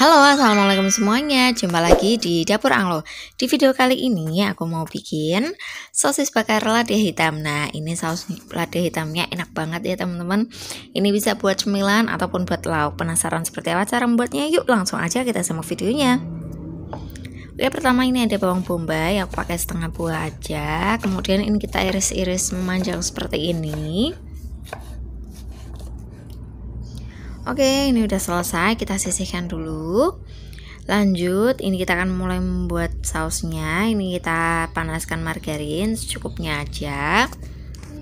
Halo, assalamualaikum semuanya. Jumpa lagi di dapur Anglo. Di video kali ini aku mau bikin sosis bakar lada hitam. Nah, ini saus lada hitamnya enak banget ya teman-teman. Ini bisa buat cemilan ataupun buat lauk. Penasaran seperti apa cara membuatnya? Yuk langsung aja kita sama videonya. Oke, pertama ini ada bawang bombay. Aku pakai setengah buah aja. Kemudian ini kita iris-iris memanjang seperti ini. Oke, ini udah selesai, kita sisihkan dulu. Lanjut, ini kita akan mulai membuat sausnya. Ini kita panaskan margarin secukupnya aja.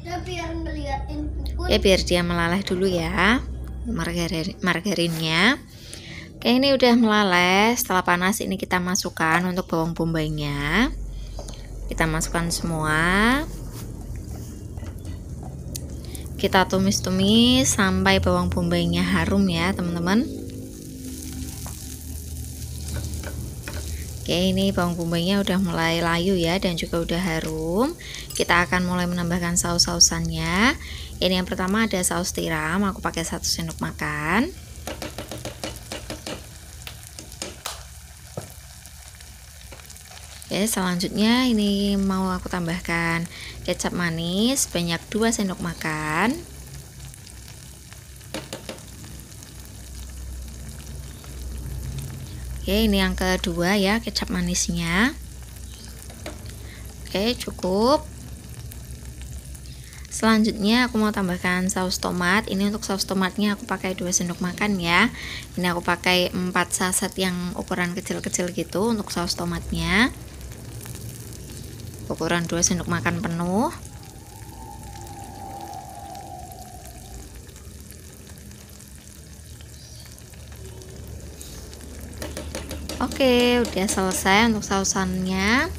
Ya, biar dia melaleh dulu ya. Margarin margarinnya. Oke, ini udah melaleh. Setelah panas ini kita masukkan untuk bawang bombaynya. Kita masukkan semua. Kita tumis-tumis sampai bawang bombaynya harum ya teman-teman Oke ini bawang bombaynya udah mulai layu ya dan juga udah harum Kita akan mulai menambahkan saus-sausannya Ini yang pertama ada saus tiram aku pakai 1 sendok makan selanjutnya ini mau aku tambahkan kecap manis banyak 2 sendok makan. Oke, ini yang kedua ya kecap manisnya. Oke, cukup. Selanjutnya aku mau tambahkan saus tomat. Ini untuk saus tomatnya aku pakai 2 sendok makan ya. Ini aku pakai 4 saset yang ukuran kecil-kecil gitu untuk saus tomatnya ukuran 2 sendok makan penuh Oke, udah selesai untuk sausannya.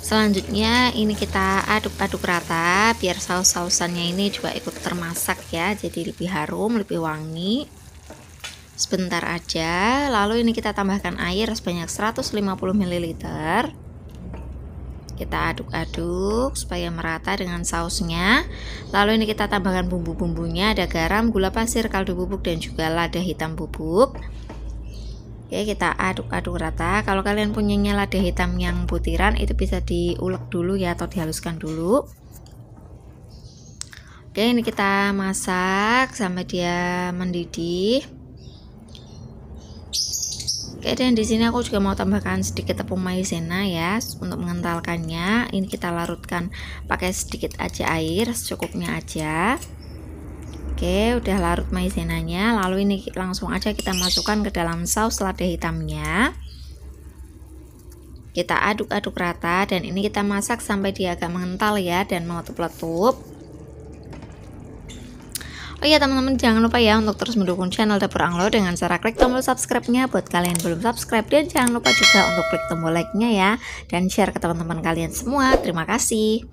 Selanjutnya ini kita aduk-aduk rata biar saus-sausannya ini juga ikut termasak ya, jadi lebih harum, lebih wangi. Sebentar aja, lalu ini kita tambahkan air sebanyak 150 ml. Kita aduk-aduk supaya merata dengan sausnya. Lalu ini kita tambahkan bumbu-bumbunya ada garam, gula pasir, kaldu bubuk dan juga lada hitam bubuk. Oke, kita aduk-aduk rata. Kalau kalian punyanya lada hitam yang butiran itu bisa diulek dulu ya atau dihaluskan dulu. Oke, ini kita masak sampai dia mendidih. Oke, dan di sini aku juga mau tambahkan sedikit tepung maizena ya untuk mengentalkannya. Ini kita larutkan pakai sedikit aja air, secukupnya aja. Oke, udah larut maizenanya. Lalu ini langsung aja kita masukkan ke dalam saus lada hitamnya. Kita aduk-aduk rata dan ini kita masak sampai dia agak mengental ya dan meletup-letup. Oh iya teman-teman jangan lupa ya untuk terus mendukung channel Dapur Anglo dengan cara klik tombol subscribe-nya buat kalian yang belum subscribe dan jangan lupa juga untuk klik tombol like-nya ya dan share ke teman-teman kalian semua. Terima kasih.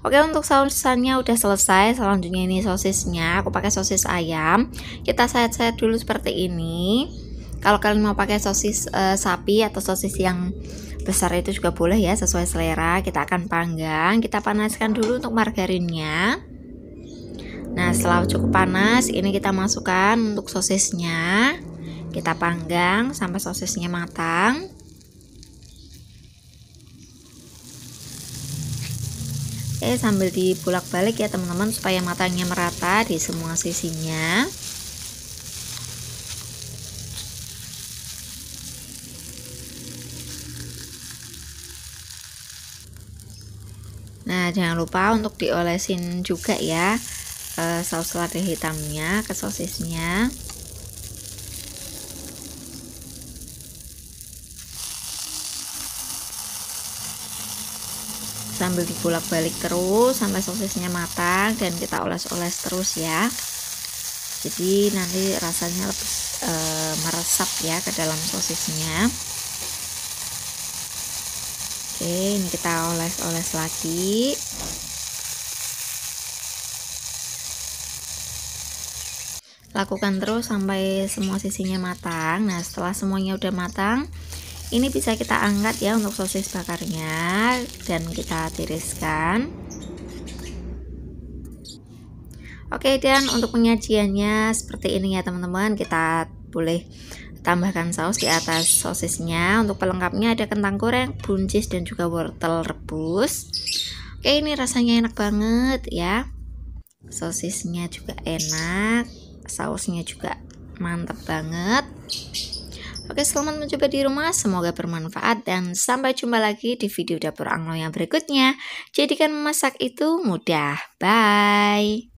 Oke untuk sausannya udah selesai. Selanjutnya ini sosisnya. Aku pakai sosis ayam. Kita sayat-sayat dulu seperti ini. Kalau kalian mau pakai sosis uh, sapi atau sosis yang besar itu juga boleh ya sesuai selera. Kita akan panggang. Kita panaskan dulu untuk margarinnya. Nah, setelah cukup panas, ini kita masukkan untuk sosisnya. Kita panggang sampai sosisnya matang. Oke, sambil dibolak-balik ya teman-teman supaya matangnya merata di semua sisinya. Nah, jangan lupa untuk diolesin juga ya uh, saus lada hitamnya ke sosisnya sambil dibulak balik terus sampai sosisnya matang dan kita oles-oles terus ya jadi nanti rasanya lebih e, meresap ya ke dalam sosisnya oke ini kita oles-oles lagi lakukan terus sampai semua sisinya matang nah setelah semuanya udah matang ini bisa kita angkat ya untuk sosis bakarnya dan kita tiriskan Oke dan untuk penyajiannya seperti ini ya teman-teman kita boleh tambahkan saus di atas sosisnya untuk pelengkapnya ada kentang goreng, buncis dan juga wortel rebus Oke ini rasanya enak banget ya sosisnya juga enak sausnya juga mantap banget Oke selamat mencoba di rumah semoga bermanfaat dan sampai jumpa lagi di video dapur anglo yang berikutnya Jadikan memasak itu mudah bye